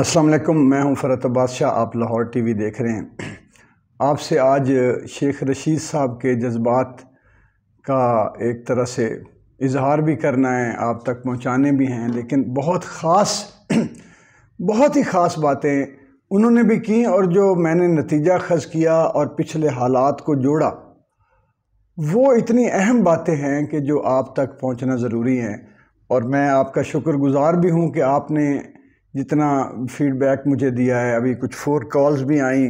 अस्सलाम वालेकुम मैं हूं फ़रत बादशाह आप लाहौर टीवी देख रहे हैं आपसे आज शेख रशीद साहब के जज्बात का एक तरह से इजहार भी करना है आप तक पहुंचाने भी हैं लेकिन बहुत ख़ास बहुत ही ख़ास बातें उन्होंने भी की और जो मैंने नतीजा खर्च किया और पिछले हालात को जोड़ा वो इतनी अहम बातें हैं कि जो आप तक पहुंचना ज़रूरी हैं और मैं आपका शुक्रगुजार भी हूं कि आपने जितना फीडबैक मुझे दिया है अभी कुछ फोर कॉल्स भी आई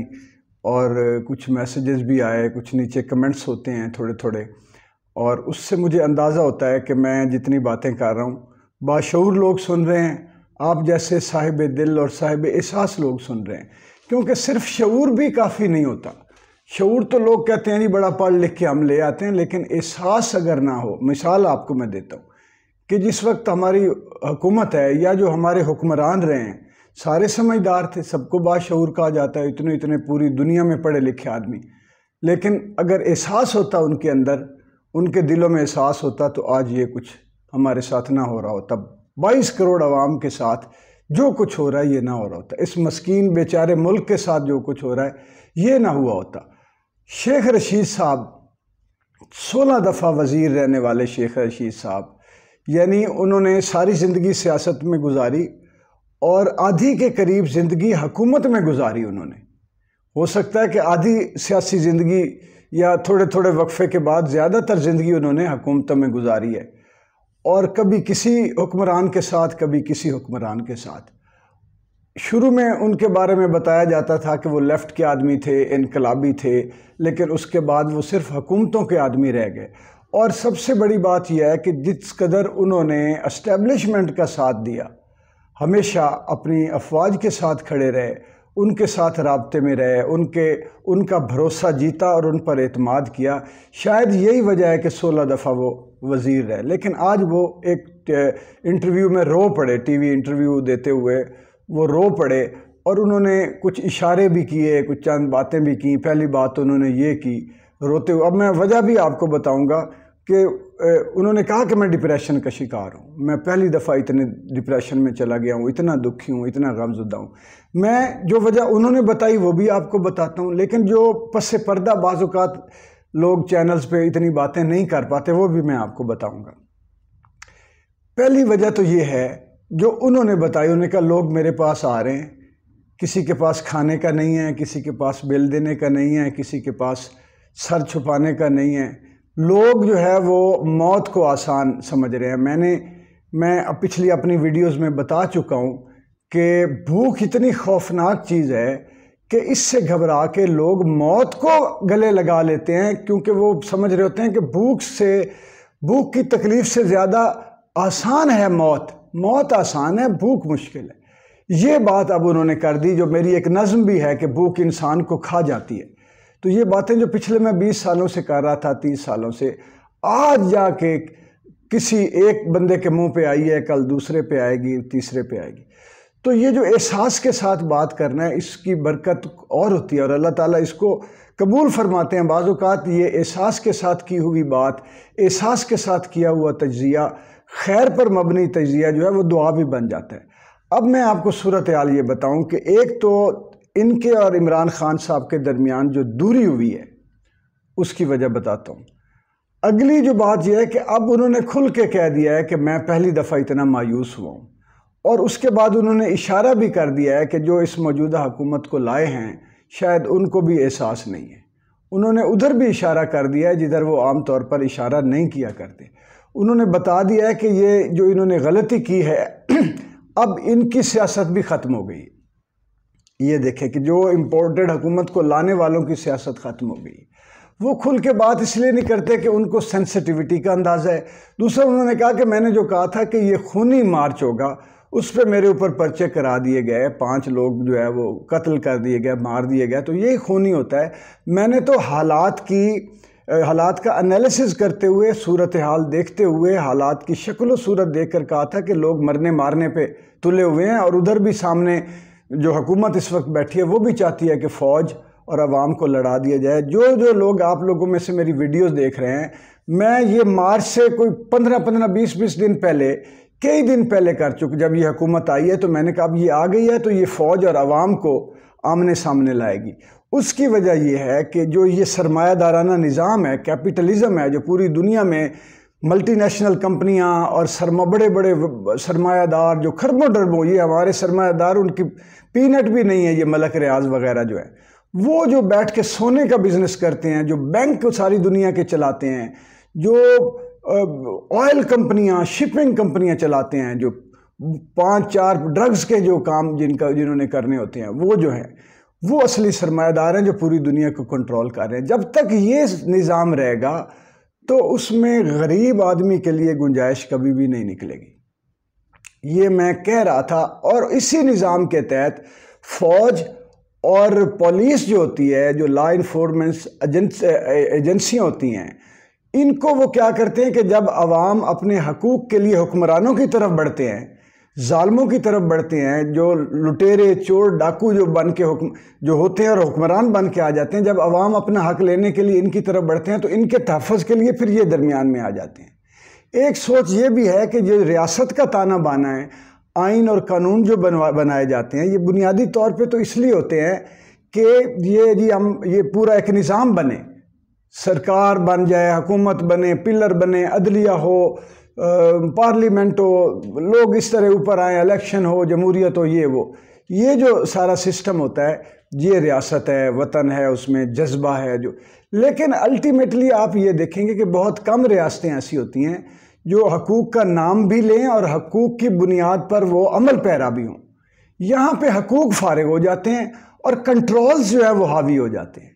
और कुछ मैसेजेस भी आए कुछ नीचे कमेंट्स होते हैं थोड़े थोड़े और उससे मुझे अंदाज़ा होता है कि मैं जितनी बातें कर रहा हूँ बाशूर लोग सुन रहे हैं आप जैसे साहिब दिल और साहिब एहसास लोग सुन रहे हैं क्योंकि सिर्फ शूर भी काफ़ी नहीं होता शूर तो लोग कहते हैं नहीं बड़ा पढ़ लिख के हम ले आते हैं लेकिन एहसास अगर ना हो मिसाल आपको मैं देता हूँ कि जिस वक्त हमारी हुकूमत है या जो हमारे हुक्मरान रहे हैं सारे समझदार थे सबको बाशूर कहा जाता है इतने इतने पूरी दुनिया में पढ़े लिखे आदमी लेकिन अगर एहसास होता उनके अंदर उनके दिलों में एहसास होता तो आज ये कुछ हमारे साथ ना हो रहा होता बाईस करोड़ आवाम के साथ जो कुछ हो रहा है ये ना हो रहा होता इस मस्किन बेचारे मुल्क के साथ जो कुछ हो रहा है ये ना हुआ होता शेख रशीद साहब सोलह दफ़ा वज़ीर रहने वाले शेख रशीद साहब यानी उन्होंने सारी ज़िंदगी सियासत में गुजारी और आधी के करीब ज़िंदगी हुकूमत में गुजारी उन्होंने हो सकता है कि आधी सियासी ज़िंदगी या थोड़े थोड़े वक्फ़े के बाद ज़्यादातर ज़िंदगी उन्होंने हुकूमतों में गुजारी है और कभी किसी हुक्मरान के साथ कभी किसी हुक्मरान के साथ शुरू में उनके बारे में बताया जाता था कि वो लेफ़्ट के आदमी थे इनकलाबी थे लेकिन उसके बाद वो सिर्फ हुकूमतों के आदमी रह गए और सबसे बड़ी बात यह है कि जिस कदर उन्होंने इस्टेब्लिशमेंट का साथ दिया हमेशा अपनी अफवाज के साथ खड़े रहे उनके साथ रबते में रहे उनके उनका भरोसा जीता और उन पर अतमाद किया शायद यही वजह है कि सोलह दफ़ा वो वज़ीर रहे लेकिन आज वो एक इंटरव्यू में रो पड़े टीवी इंटरव्यू देते हुए वो रो पड़े और उन्होंने कुछ इशारे भी किए कुछ चंद बातें भी कं पहली बात उन्होंने ये की रोते हुए अब मैं वजह भी आपको बताऊंगा कि उन्होंने कहा कि मैं डिप्रेशन का शिकार हूँ मैं पहली दफ़ा इतने डिप्रेशन में चला गया हूँ इतना दुखी हूँ इतना गमजुदा हूँ मैं जो वजह उन्होंने बताई वो भी आपको बताता हूँ लेकिन जो पस पर्दा बाज़ात लोग चैनल्स पे इतनी बातें नहीं कर पाते वो भी मैं आपको बताऊँगा पहली वजह तो ये है जो उन्होंने बताई उन्होंने कहा लोग मेरे पास आ रहे हैं किसी के पास खाने का नहीं है किसी के पास बिल देने का नहीं है किसी के पास सर छुपाने का नहीं है लोग जो है वो मौत को आसान समझ रहे हैं मैंने मैं पिछली अपनी वीडियोस में बता चुका हूँ कि भूख इतनी खौफनाक चीज़ है कि इससे घबरा के लोग मौत को गले लगा लेते हैं क्योंकि वो समझ रहे होते हैं कि भूख से भूख की तकलीफ़ से ज़्यादा आसान है मौत मौत आसान है भूख मुश्किल है ये बात अब उन्होंने कर दी जो मेरी एक नज़म भी है कि भूख इंसान को खा जाती है तो ये बातें जो पिछले मैं बीस सालों से कर रहा था तीस सालों से आज जाके किसी एक बंदे के मुंह पे आई है कल दूसरे पे आएगी तीसरे पे आएगी तो ये जो एहसास के साथ बात करना है इसकी बरकत और होती है और अल्लाह ताला इसको कबूल फरमाते हैं बाज़ात ये एहसास के साथ की हुई बात एहसास के साथ किया हुआ तजिया खैर पर मबनी तजिया जो है वो दुआ भी बन जाता है अब मैं आपको सूरत आल ये बताऊँ कि एक तो इनके और इमरान ख़ान साहब के दरमियान जो दूरी हुई है उसकी वजह बताता हूँ अगली जो बात यह है कि अब उन्होंने खुल के कह दिया है कि मैं पहली दफ़ा इतना मायूस हुआ हूँ और उसके बाद उन्होंने इशारा भी कर दिया है कि जो इस मौजूदा हुकूमत को लाए हैं शायद उनको भी एहसास नहीं है उन्होंने उधर भी इशारा कर दिया है जिधर वो आम तौर पर इशारा नहीं किया करते उन्होंने बता दिया है कि ये जो इन्होंने गलती की है अब इनकी सियासत भी ख़त्म हो गई ये देखें कि जो इम्पोर्टेड हुकूमत को लाने वालों की सियासत ख़त्म हो गई वो खुल के बात इसलिए नहीं करते कि उनको सेंसिटिविटी का अंदाज़ा है दूसरा उन्होंने कहा कि मैंने जो कहा था कि ये खूनी मार्च होगा उस पर मेरे ऊपर पर्चे करा दिए गए पांच लोग जो है वो कत्ल कर दिए गए मार दिए गए तो यही खूनी होता है मैंने तो हालात की हालात का एनालिसिस करते हुए सूरत हाल देखते हुए हालात की शक्ल सूरत देख कर कहा था कि लोग मरने मारने पर तुले हुए हैं और उधर भी सामने जो हुकूमत इस वक्त बैठी है वो भी चाहती है कि फ़ौज और आवाम को लड़ा दिया जाए जो जो लोग आप लोगों में से मेरी वीडियोस देख रहे हैं मैं ये मार्च से कोई पंद्रह पंद्रह बीस बीस दिन पहले कई दिन पहले कर चुक जब ये हुकूमत आई है तो मैंने कहा अब ये आ गई है तो ये फ़ौज और आवाम को आमने सामने लाएगी उसकी वजह यह है कि जो ये सरमायादाराना निज़ाम है कैपिटलिज़म है जो पूरी दुनिया में मल्टीनेशनल कंपनियां और सरमा बड़े बड़े सरमायादार जो खरबों डरबों ये हमारे सरमायादार उनकी पीनट भी नहीं है ये मलक रियाज वगैरह जो है वो जो बैठ के सोने का बिज़नेस करते हैं जो बैंक को सारी दुनिया के चलाते हैं जो ऑयल कंपनियां शिपिंग कंपनियां चलाते हैं जो पांच चार ड्रग्स के जो काम जिनका जिन्होंने करने होते हैं वो जो हैं वो असली सरमायादार हैं जो पूरी दुनिया को कंट्रोल कर रहे हैं जब तक ये निज़ाम रहेगा तो उसमें गरीब आदमी के लिए गुंजाइश कभी भी नहीं निकलेगी ये मैं कह रहा था और इसी निज़ाम के तहत फ़ौज और पुलिस जो होती है जो लॉ इन्फोर्मेंस एजेंसियाँ होती हैं इनको वो क्या करते हैं कि जब आवाम अपने हकूक़ के लिए हुक्मरानों की तरफ बढ़ते हैं ालमों की तरफ बढ़ते हैं जो लुटेरे चोर डाकू जो बन के हुक्म जो होते हैं और हुक्मरान बन के आ जाते हैं जब आवाम अपना हक लेने के लिए इनकी तरफ बढ़ते हैं तो इनके तहफ़ के लिए फिर ये दरमियान में आ जाते हैं एक सोच ये भी है कि जो रियासत का ताना बाना है आइन और कानून जो बनवा बनाए जाते हैं ये बुनियादी तौर पर तो इसलिए होते हैं कि ये जी हम ये पूरा एक निज़ाम बने सरकार बन जाए हुकूमत बने पिलर बने अदलिया हो पार्लियामेंट हो लोग इस तरह ऊपर आए इलेक्शन हो जमहूरियत हो ये वो ये जो सारा सिस्टम होता है ये रियासत है वतन है उसमें जज्बा है जो लेकिन अल्टीमेटली आप ये देखेंगे कि बहुत कम रियासतें ऐसी होती हैं जो हकूक़ का नाम भी लें और हकूक़ की बुनियाद पर वो अमल पैरा भी हों यहाँ पर हकूक़ फारग हो जाते हैं और कंट्रोल्स जो है वो हावी हो जाते हैं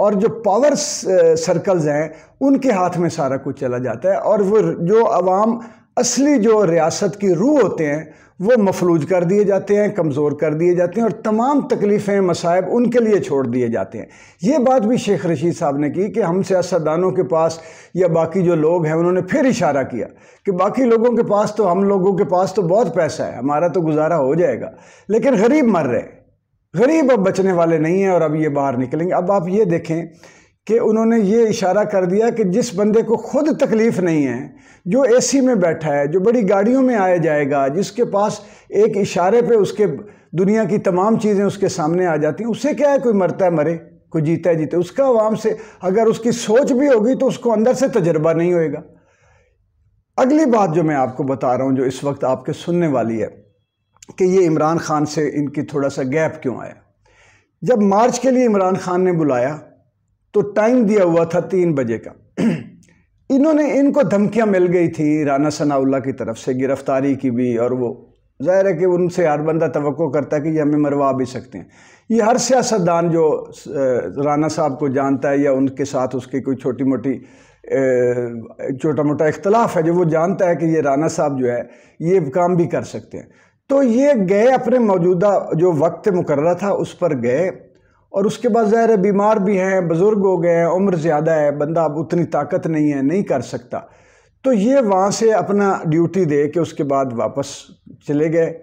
और जो पावर सर्कल्स uh, हैं उनके हाथ में सारा कुछ चला जाता है और वो जो आवाम असली जो रियासत की रूह होते हैं वो मफलूज कर दिए जाते हैं कमज़ोर कर दिए जाते हैं और तमाम तकलीफ़ें मसायब उनके लिए छोड़ दिए जाते हैं ये बात भी शेख रशीद साहब ने की कि हम सियासतदानों के पास या बाकी जो लोग हैं उन्होंने फिर इशारा किया कि बाकी लोगों के पास तो हम लोगों के पास तो बहुत पैसा है हमारा तो गुजारा हो जाएगा लेकिन गरीब मर रहे हैं गरीब अब बचने वाले नहीं हैं और अब ये बाहर निकलेंगे अब आप ये देखें कि उन्होंने ये इशारा कर दिया कि जिस बंदे को खुद तकलीफ़ नहीं है जो एसी में बैठा है जो बड़ी गाड़ियों में आया जाएगा जिसके पास एक इशारे पे उसके दुनिया की तमाम चीज़ें उसके सामने आ जाती हैं उसे क्या है कोई मरता है मरे कोई जीता है जीते उसका आवाम से अगर उसकी सोच भी होगी तो उसको अंदर से तजर्बा नहीं होएगा अगली बात जो मैं आपको बता रहा हूँ जो इस वक्त आपके सुनने वाली है कि ये इमरान खान से इनकी थोड़ा सा गैप क्यों आया जब मार्च के लिए इमरान खान ने बुलाया तो टाइम दिया हुआ था तीन बजे का इन्होंने इनको धमकियां मिल गई थी राना सनाउल्ला की तरफ से गिरफ्तारी की भी और वो जाहिर है कि उनसे हर बंदा तो करता है कि ये हमें मरवा भी सकते हैं ये हर सियासतदान जो राना साहब को जानता है या उनके साथ उसकी कोई छोटी मोटी छोटा मोटा इख्तलाफ है जो वो जानता है कि ये राना साहब जो है ये काम भी कर सकते हैं तो ये गए अपने मौजूदा जो वक्त मुकर था उस पर गए और उसके बाद ज़ाहिर बीमार भी हैं बुज़ुर्ग हो गए हैं उम्र ज़्यादा है बंदा अब उतनी ताकत नहीं है नहीं कर सकता तो ये वहाँ से अपना ड्यूटी दे के उसके बाद वापस चले गए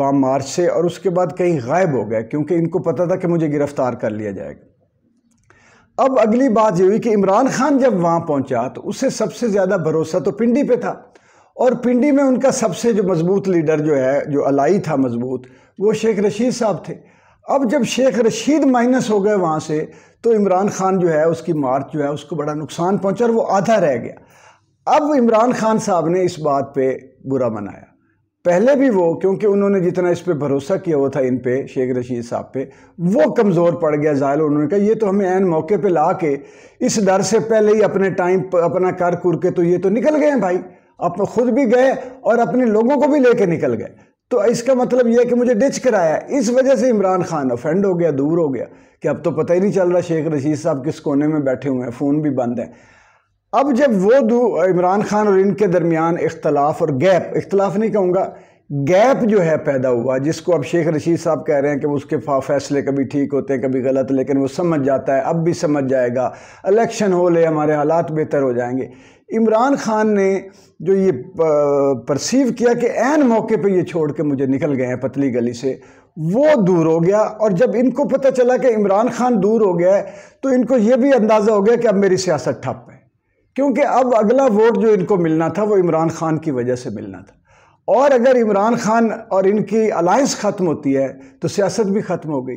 वहाँ मार्च से और उसके बाद कहीं गायब हो गए क्योंकि इनको पता था कि मुझे गिरफ़्तार कर लिया जाएगा अब अगली बात ये हुई कि इमरान खान जब वहाँ पहुँचा तो उसे सबसे ज़्यादा भरोसा तो पिंडी पर था और पिंडी में उनका सबसे जो मजबूत लीडर जो है जो अलाई था मजबूत वो शेख रशीद साहब थे अब जब शेख रशीद माइनस हो गए वहाँ से तो इमरान खान जो है उसकी मार्च जो है उसको बड़ा नुकसान पहुँचा और वो आधा रह गया अब इमरान खान साहब ने इस बात पे बुरा मनाया पहले भी वो क्योंकि उन्होंने जितना इस पर भरोसा किया हुआ था इन पे शेख रशीद साहब पे वो कमज़ोर पड़ गया ज़ाहिर उन्होंने कहा ये तो हमें एन मौके पे ला के इस डर से पहले ही अपने टाइम अपना कर कुर के तो ये तो निकल गए हैं भाई अपने खुद भी गए और अपने लोगों को भी लेके निकल गए तो इसका मतलब यह कि मुझे डिच कराया इस वजह से इमरान खान ऑफेंड हो गया दूर हो गया कि अब तो पता ही नहीं चल रहा शेख रशीद साहब किस कोने में बैठे हुए हैं फ़ोन भी बंद है अब जब वो इमरान खान और इनके दरमियान इख्तलाफ और गैप इख्तलाफ नहीं कहूँगा गैप जो है पैदा हुआ जिसको अब शेख रशीद साहब कह रहे हैं कि उसके फैसले कभी ठीक होते हैं कभी गलत लेकिन वो समझ जाता है अब भी समझ जाएगा इलेक्शन हो ले हमारे हालात बेहतर हो जाएंगे इमरान खान ने जो ये परसीव किया कि एन मौके पे ये छोड़ के मुझे निकल गए हैं पतली गली से वो दूर हो गया और जब इनको पता चला कि इमरान खान दूर हो गया है तो इनको ये भी अंदाज़ा हो गया कि अब मेरी सियासत ठप है क्योंकि अब अगला वोट जो इनको मिलना था वो इमरान खान की वजह से मिलना था और अगर इमरान खान और इनकी अलायंस ख़त्म होती है तो सियासत भी ख़त्म हो गई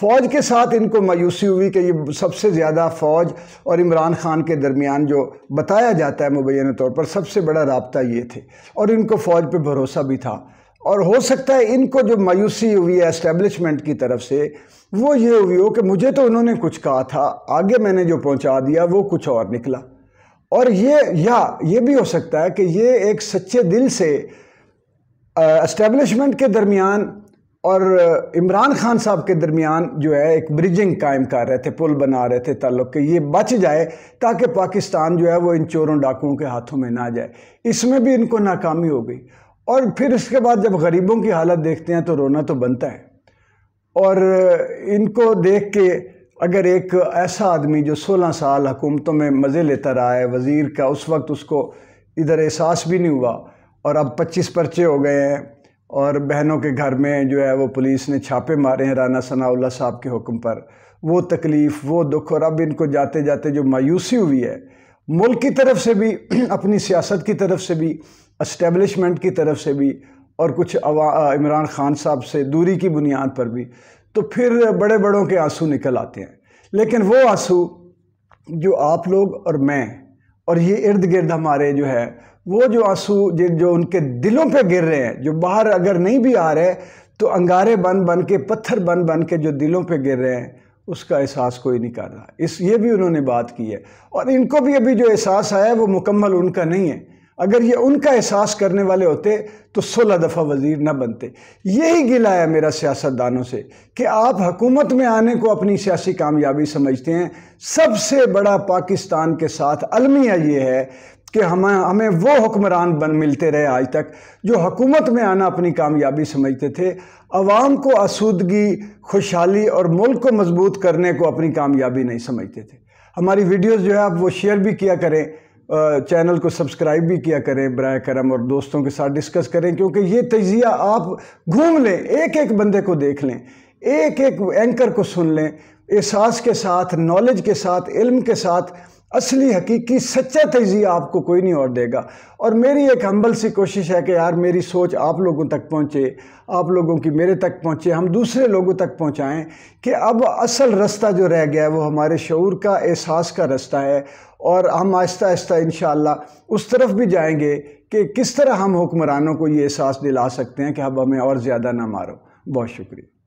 फ़ौज के साथ इनको मायूसी हुई कि ये सबसे ज़्यादा फ़ौज और इमरान खान के दरमियान जो बताया जाता है मुबैन तौर पर सबसे बड़ा रबता ये थे और इनको फ़ौज पर भरोसा भी था और हो सकता है इनको जो मायूसी हुई है इस्टेबलिशमेंट की तरफ से वो ये हुई हो कि मुझे तो उन्होंने कुछ कहा था आगे मैंने जो पहुँचा दिया वो कुछ और निकला और ये या ये भी हो सकता है कि ये एक सच्चे दिल से इस्टेबलिशमेंट के दरमियान और इमरान खान साहब के दरमियान जो है एक ब्रिजिंग कायम कर रहे थे पुल बना रहे थे ताल्लुक के ये बच जाए ताकि पाकिस्तान जो है वो इन चोरों डाकुओं के हाथों में ना जाए इसमें भी इनको नाकामी हो गई और फिर इसके बाद जब गरीबों की हालत देखते हैं तो रोना तो बनता है और इनको देख के अगर एक ऐसा आदमी जो सोलह साल हुकूमतों में मज़े लेता रहा है वज़ीर का उस वक्त उसको इधर एहसास भी नहीं हुआ और अब 25 पर्चे हो गए हैं और बहनों के घर में जो है वो पुलिस ने छापे मारे हैं राना सनाउल्ला साहब के हुक्म पर वो तकलीफ़ वो दुख और अब इनको जाते जाते जो मायूसी हुई है मुल्क की तरफ से भी अपनी सियासत की तरफ से भी इस्टेबलिशमेंट की तरफ से भी और कुछ इमरान खान साहब से दूरी की बुनियाद पर भी तो फिर बड़े बड़ों के आंसू निकल आते हैं लेकिन वो आंसू जो आप लोग और मैं और ये इर्द गिर्द हमारे जो है वो जो आंसू जो उनके दिलों पे गिर रहे हैं जो बाहर अगर नहीं भी आ रहे तो अंगारे बन बन के पत्थर बन बन के जो दिलों पे गिर रहे हैं उसका एहसास कोई नहीं कर रहा इस ये भी उन्होंने बात की है और इनको भी अभी जो एहसास आया है वो मुकम्मल उनका नहीं है अगर ये उनका एहसास करने वाले होते तो सोलह दफ़ा वज़ीर न बनते यही गिला है मेरा सियासतदानों से कि आप हकूमत में आने को अपनी सियासी कामयाबी समझते हैं सबसे बड़ा पाकिस्तान के साथ अलमिया ये है कि हमें हमें वो हुक्मरान बन मिलते रहे आज तक जो हकूमत में आना अपनी कामयाबी समझते थे अवाम को आसूदगी खुशहाली और मुल्क को मजबूत करने को अपनी कामयाबी नहीं समझते थे हमारी वीडियोज़ जो है आप वो शेयर भी किया करें चैनल को सब्सक्राइब भी किया करें बर करम और दोस्तों के साथ डिस्कस करें क्योंकि ये तजिया आप घूम लें एक एक बंदे को देख लें एक एक एंकर को सुन लें एहसास के साथ नॉलेज के साथ इल्म के साथ असली हकीकी सच्चा तजिया आपको कोई नहीं और देगा और मेरी एक हम्बल सी कोशिश है कि यार मेरी सोच आप लोगों तक पहुँचे आप लोगों की मेरे तक पहुँचे हम दूसरे लोगों तक पहुँचाएँ कि अब असल रास्ता जो रह गया है वो हमारे शौर का एहसास का रास्ता है और हम आहिस्ता आहिस्ता इन उस तरफ भी जाएंगे कि किस तरह हम हुक्मरानों को ये एहसास दिला सकते हैं कि अब हमें और ज़्यादा ना मारो बहुत शुक्रिया